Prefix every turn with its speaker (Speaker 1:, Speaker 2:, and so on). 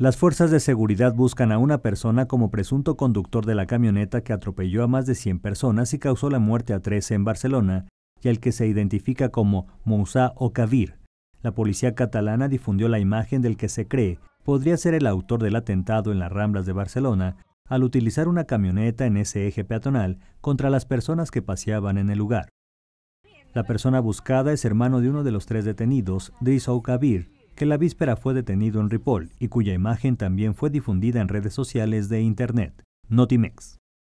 Speaker 1: Las fuerzas de seguridad buscan a una persona como presunto conductor de la camioneta que atropelló a más de 100 personas y causó la muerte a 13 en Barcelona, y al que se identifica como Moussa Okavir. La policía catalana difundió la imagen del que se cree podría ser el autor del atentado en las Ramblas de Barcelona al utilizar una camioneta en ese eje peatonal contra las personas que paseaban en el lugar. La persona buscada es hermano de uno de los tres detenidos, Driss Okavir, que la víspera fue detenido en Ripoll y cuya imagen también fue difundida en redes sociales de Internet. Notimex.